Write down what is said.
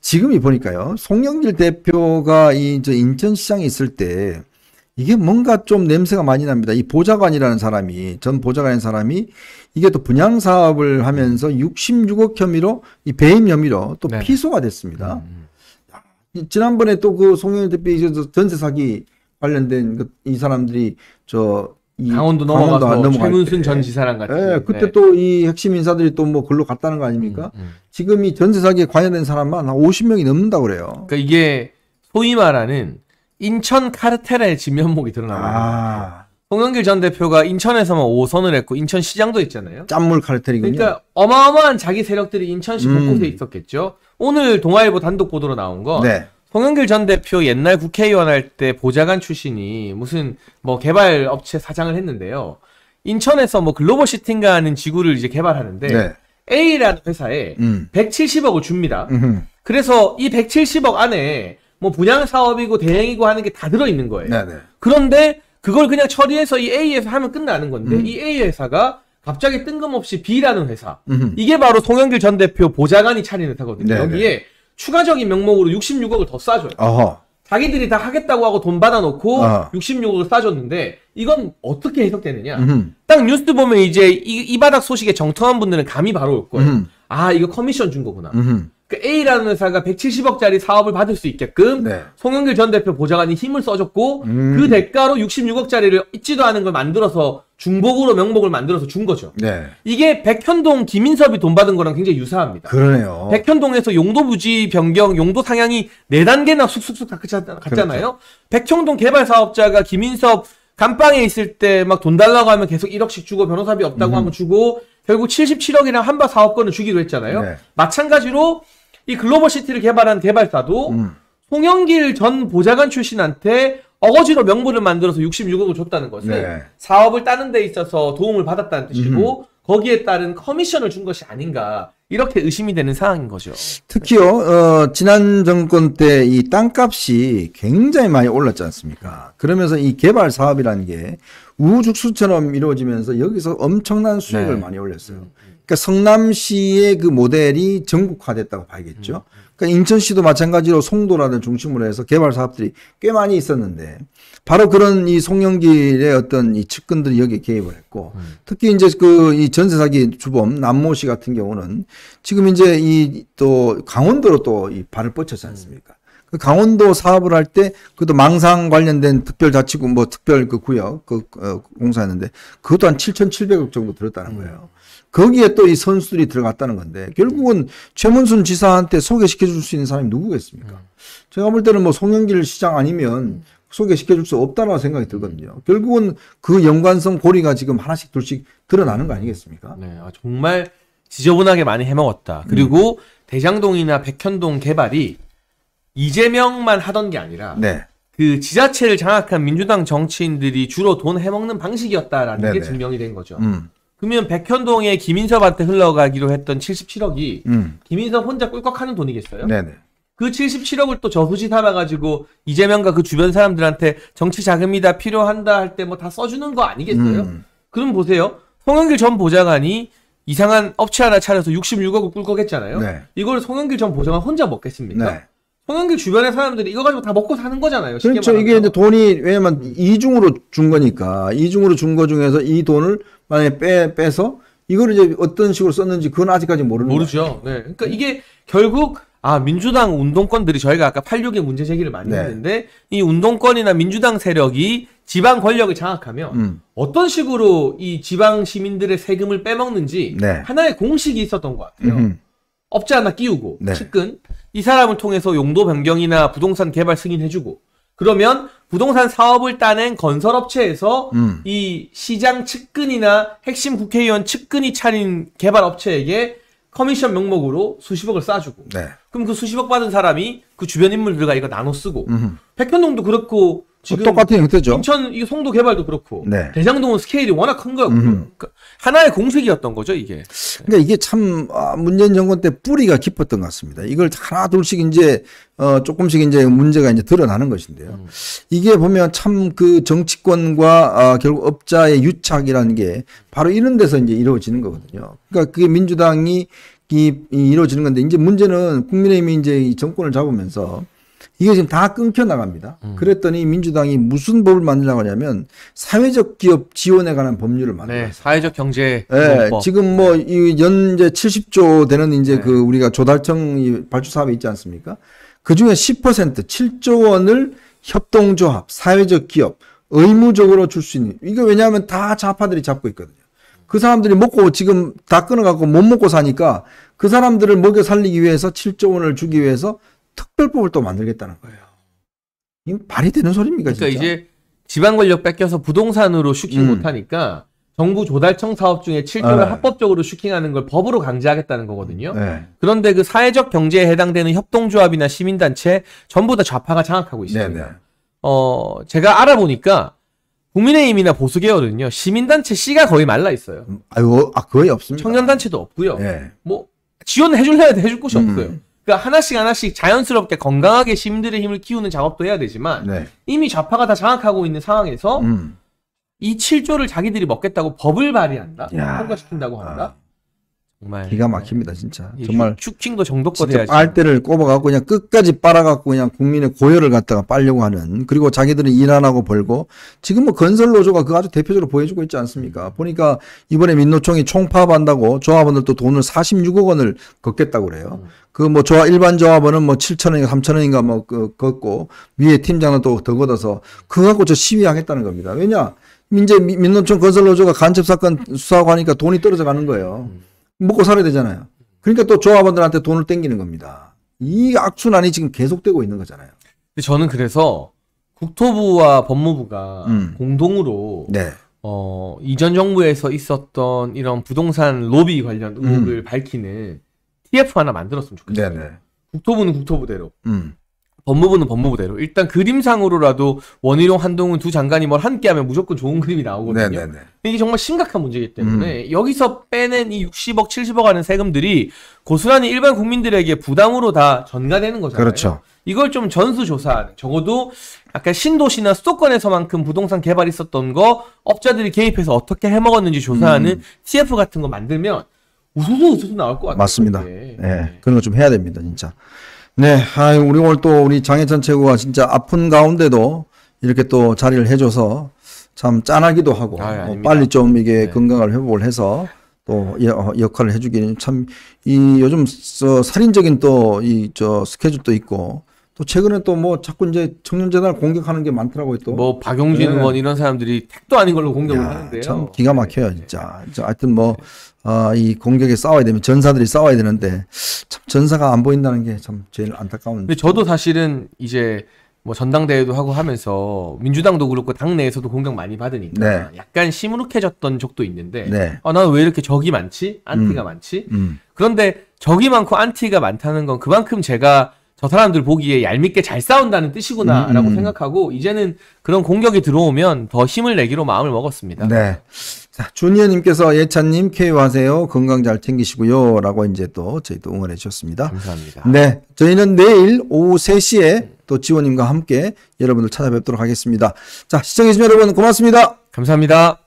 지금이 보니까요. 송영길 대표가 이이 인천시장에 있을 때 이게 뭔가 좀 냄새가 많이 납니다. 이 보좌관이라는 사람이 전 보좌관인 사람이 이게 또 분양 사업을 하면서 66억 혐의로 이 배임 혐의로 또 네. 피소가 됐습니다. 음. 음. 지난번에 또 그 송영길 대표 전세 사기 관련된 그 이 사람들이 저 강원도 넘어가서 강원도 안 최문순 전 지사랑 같은. 예, 그때 또 이 핵심 인사들이 또 뭐 글로 갔다는 거 아닙니까? 음, 음. 지금 이 전세 사기에 관여된 사람만 한 50명이 넘는다 그래요. 그러니까 이게 소위 말하는 인천 카르텔의 진면목이 드러나는 아. 거예요. 송영길 전 대표가 인천에서만 5선을 했고 인천시장도 있잖아요. 짠물 카르텔이군요. 그러니까 어마어마한 자기 세력들이 인천시 곳곳에 음. 있었겠죠. 오늘 동아일보 단독 보도로 나온 거 네. 송영길전 대표 옛날 국회의원 할 때 보좌관 출신이 무슨 뭐 개발 업체 사장을 했는데요. 인천에서 뭐 글로벌 시팅가 하는 지구를 이제 개발하는데 네. A라는 회사에 음. 170억을 줍니다. 음흠. 그래서 이 170억 안에 뭐 분양 사업이고 대행이고 하는 게 다 들어 있는 거예요. 네네. 네. 그런데 그걸 그냥 처리해서 이 A 에서 하면 끝나는 건데 음. 이 A 회사가 갑자기 뜬금없이 B라는 회사 음흠. 이게 바로 송영길 전 대표 보좌관이 차린 회사거든요. 네네. 네. 여기에 추가적인 명목으로 66억을 더 싸줘요. 어허. 자기들이 다 하겠다고 하고 돈 받아놓고 어. 아. 66억을 싸줬는데 이건 어떻게 해석되느냐? 음딱 뉴스 보면 이제 이, 이, 바닥 소식에 정통한 분들은 감이 바로 올 거예요. 음아 이거 커미션 준 거구나. 음그 A라는 회사가 170억짜리 사업을 받을 수 있게끔 네. 송영길 전 대표 보좌관이 힘을 써줬고 음. 그 대가로 66억짜리를 있지도 않은 걸 만들어서 중복으로 명목을 만들어서 준 거죠. 네. 이게 백현동 김인섭이 돈 받은 거랑 굉장히 유사합니다. 그러네요. 백현동에서 용도 부지 변경, 용도 상향이 4단계나 쑥쑥쑥 갔잖아요. 그렇죠. 백현동 개발 사업자가 김인섭 감방에 있을 때 막 돈 달라고 하면 계속 1억씩 주고 변호사비 없다고 음. 하면 주고 결국 77억이랑 한바 사업권을 주기로 했잖아요. 네. 마찬가지로 이 글로벌 시티를 개발한 개발사도 음. 송영길 전 보좌관 출신한테 어거지로 명부를 만들어서 66억을 줬다는 것은 네. 사업을 따는 데 있어서 도움을 받았다는 뜻이고 음. 거기에 따른 커미션을 준 것이 아닌가 이렇게 의심이 되는 상황인 거죠. 특히요 어, 지난 정권 때 이 땅값이 굉장히 많이 올랐지 않습니까? 그러면서 이 개발 사업이라는 게 우후죽순처럼 이루어지면서 여기서 엄청난 수익을 네. 많이 올렸어요. 음, 음. 그러니까 성남시의 그 모델이 전국화됐다고 봐야겠죠. 그러니까 인천시도 마찬가지로 송도라는 중심으로 해서 개발 사업들이 꽤 많이 있었는데 바로 그런 이 송영길의 어떤 이 측근들이 여기에 개입을 했고 음. 특히 이제 그 이 전세 사기 주범 남모 씨 같은 경우는 지금 이제 이 또 강원도로 또 이 발을 뻗쳤지 않습니까? 음. 그 강원도 사업을 할 때 그것도 망상 관련된 특별자치구 뭐 특별 그 구역 그 어, 공사했는데 그것도 한 7,700억 정도 들었다는 거예요. 음. 거기에 또 이 선수들이 들어갔다는 건데 결국은 최문순 지사한테 소개시켜 줄 수 있는 사람이 누구겠습니까? 음. 제가 볼 때는 뭐 송영길 시장 아니면 음. 소개시켜 줄 수 없다라고 생각이 들거든요. 결국은 그 연관성 고리가 지금 하나씩 둘씩 드러나는 거 아니겠습니까? 네, 아, 정말 지저분하게 많이 해먹었다. 그리고 음. 대장동이나 백현동 개발이 이재명만 하던 게 아니라 네. 그 지자체를 장악한 민주당 정치인들이 주로 돈 해먹는 방식이었다라는 네네. 게 증명이 된 거죠. 음. 그러면 백현동의 김인섭한테 흘러가기로 했던 77억이 음. 김인섭 혼자 꿀꺽하는 돈이겠어요? 네네. 그 77억을 또 저수지 삼아가지고 이재명과 그 주변 사람들한테 정치 자금이다 필요한다 할 때 뭐 다 써주는 거 아니겠어요? 음. 그럼 보세요. 송영길 전 보좌관이 이상한 업체 하나 차려서 66억을 꿀꺽했잖아요. 네. 이걸 송영길 전 보좌관 혼자 먹겠습니까? 네. 홍영길 주변의 사람들이 이거 가지고 다 먹고 사는 거잖아요. 그렇죠. 말하면. 이게 이제 돈이 왜냐면 이중으로 준 거니까 이중으로 준 거 중에서 이 돈을 만약에 빼 빼서 이거를 이제 어떤 식으로 썼는지 그건 아직까지 모르는 모르죠. 거예요. 네. 그러니까 이게 결국 아 민주당 운동권들이 저희가 아까 86의 문제 제기를 많이 네. 했는데 이 운동권이나 민주당 세력이 지방 권력을 장악하며 음. 어떤 식으로 이 지방 시민들의 세금을 빼먹는지 네. 하나의 공식이 있었던 것 같아요. 음. 업자 하나 끼우고 네. 측근 이 사람을 통해서 용도 변경이나 부동산 개발 승인해주고 그러면 부동산 사업을 따낸 건설업체에서 음. 이 시장 측근이나 핵심 국회의원 측근이 차린 개발업체에게 커미션 명목으로 수십억을 쏴주고 네. 그럼 그 수십억 받은 사람이 그 주변 인물들과 이거 나눠 쓰고 음. 백현동도 그렇고 지금 똑같은 형태죠. 인천 이 송도 개발도 그렇고 네. 대장동은 스케일이 워낙 큰 거고 그러니까 하나의 공식이었던 거죠 이게. 그러니까 이게 참 아, 문재인 정권 때 뿌리가 깊었던 것 같습니다. 이걸 하나 둘씩 이제 어 조금씩 이제 문제가 이제 드러나는 것인데요. 음. 이게 보면 참 그 정치권과 어 결국 업자의 유착이라는 게 바로 이런 데서 이제 이루어지는 거거든요. 그러니까 그게 민주당이 이, 이루어지는 건데 이제 문제는 국민의힘이 이제 정권을 잡으면서 이게 지금 다 끊겨 나갑니다. 음. 그랬더니 민주당이 무슨 법을 만들려고 하냐면 사회적 기업 지원에 관한 법률을 만들어요. 네, 사회적 경제 예, 뭐 네, 지금 뭐이 연제 70조 되는 이제 네. 그 우리가 조달청 발주 사업이 있지 않습니까? 그 중에 10% 7조 원을 협동조합, 사회적 기업 의무적으로 줄 수 있는 이거 왜냐하면 다 좌파들이 잡고 있거든요. 그 사람들이 먹고 지금 다 끊어갖고 못 먹고 사니까 그 사람들을 먹여 살리기 위해서 7조 원을 주기 위해서 특별법을 또 만들겠다는 거예요. 이거 말이 되는 소리입니까? 그러니까 진짜? 이제 지방 권력 뺏겨서 부동산으로 슈킹 음. 못하니까 정부 조달청 사업 중에 7조를 네. 합법적으로 슈킹하는 걸 법으로 강제하겠다는 거거든요. 네. 그런데 그 사회적 경제에 해당되는 협동조합이나 시민단체 전부 다 좌파가 장악하고 있습니다. 네, 네. 어, 제가 알아보니까 국민의힘이나 보수 계열은요 시민단체 씨가 거의 말라 있어요. 음, 아유, 아 거의 없습니다. 청년단체도 없고요. 네. 뭐 지원해줄래야 해줄 곳이 음. 없어요. 그러니까 하나씩 하나씩 자연스럽게 건강하게 시민들의 힘을 키우는 작업도 해야 되지만 네. 이미 좌파가 다 장악하고 있는 상황에서 음. 이 7조를 자기들이 먹겠다고 법을 발의한다, 통과시킨다고 한다. 아. 정말 기가 막힙니다 진짜 예, 정말 축킹도 정도껏 해야지 빨대를 꼽아갖고 그냥 끝까지 빨아갖고 그냥 국민의 고열을 갖다가 빨려고 하는 그리고 자기들은 일 안 하고 벌고 지금 뭐 건설노조가 그 아주 대표적으로 보여주고 있지 않습니까 보니까 이번에 민노총이 총파업한다고 조합원들도 돈을 46억 원을 걷겠다고 그래요 음. 그뭐 조합 일반 조합원은 뭐 7천 원인가 3천 원인가 뭐그 걷고 위에 팀장은 또 더 걷어서 그거 갖고 저 시위하겠다는 겁니다 왜냐 이제 민노총 건설노조가 간첩사건 수사하고 하니까 돈이 떨어져 가는 거예요 음. 먹고 살아야 되잖아요. 그러니까 또 조합원들한테 돈을 땡기는 겁니다. 이 악순환이 지금 계속되고 있는 거잖아요. 저는 그래서 국토부와 법무부가 음. 공동으로 네. 어, 이전 정부에서 있었던 이런 부동산 로비 관련 의혹을 음. 밝히는 TF 하나 만들었으면 좋겠어요. 네네. 네. 국토부는 국토부대로, 음. 법무부는 법무부대로 일단 그림상으로라도 원희룡 한동훈 두 장관이 뭘 함께하면 무조건 좋은 그림이 나오거든요. 네네네. 네, 네. 이게 정말 심각한 문제이기 때문에 음. 여기서 빼낸 이 60억, 70억 하는 세금들이 고스란히 일반 국민들에게 부담으로 다 전가되는 거잖아요. 그렇죠. 이걸 좀 전수조사, 적어도 약간 신도시나 수도권에서만큼 부동산 개발 있었던 거 업자들이 개입해서 어떻게 해먹었는지 조사하는 음. TF 같은 거 만들면 우수수 우수수 나올 것 같아요. 맞습니다. 예, 네. 그런 거 좀 해야 됩니다, 진짜. 네, 아, 우리 오늘 또 우리 장혜찬 최고가 진짜 아픈 가운데도 이렇게 또 자리를 해줘서 참 짠하기도 하고 아, 어, 빨리 좀 이게 네. 건강을 회복을 해서 또 어, 역할을 해주기는 참 이 요즘 살인적인 또 이 저 스케줄도 있고 또 최근에 또 뭐 자꾸 이제 청년재단을 공격하는 게 많더라고요 또. 뭐 박용진 네. 의원 이런 사람들이 택도 아닌 걸로 공격을 야, 하는데요. 참 기가 막혀요 네. 진짜. 하여튼 뭐 아, 이 공격에 싸워야 되면 전사들이 싸워야 되는데 참 전사가 안 보인다는 게 참 제일 안타까운. 근데 저도 사실은 이제 뭐 전당대회도 하고 하면서 민주당도 그렇고 당내에서도 공격 많이 받으니까 네. 약간 시무룩해졌던 적도 있는데 네. 아 나는 왜 이렇게 적이 많지 안티가 음, 많지 음. 그런데 적이 많고 안티가 많다는 건 그만큼 제가 저 사람들 보기에 얄밉게 잘 싸운다는 뜻이구나라고 음, 음. 생각하고 이제는 그런 공격이 들어오면 더 힘을 내기로 마음을 먹었습니다. 네. 자, 주니어님께서 예찬님 케이하세요 건강 잘 챙기시고요라고 이제 또 저희도 응원해 주셨습니다. 감사합니다. 네, 저희는 내일 오후 3시에 또 지원님과 함께 여러분들 찾아뵙도록 하겠습니다. 자, 시청해주신 여러분 고맙습니다. 감사합니다.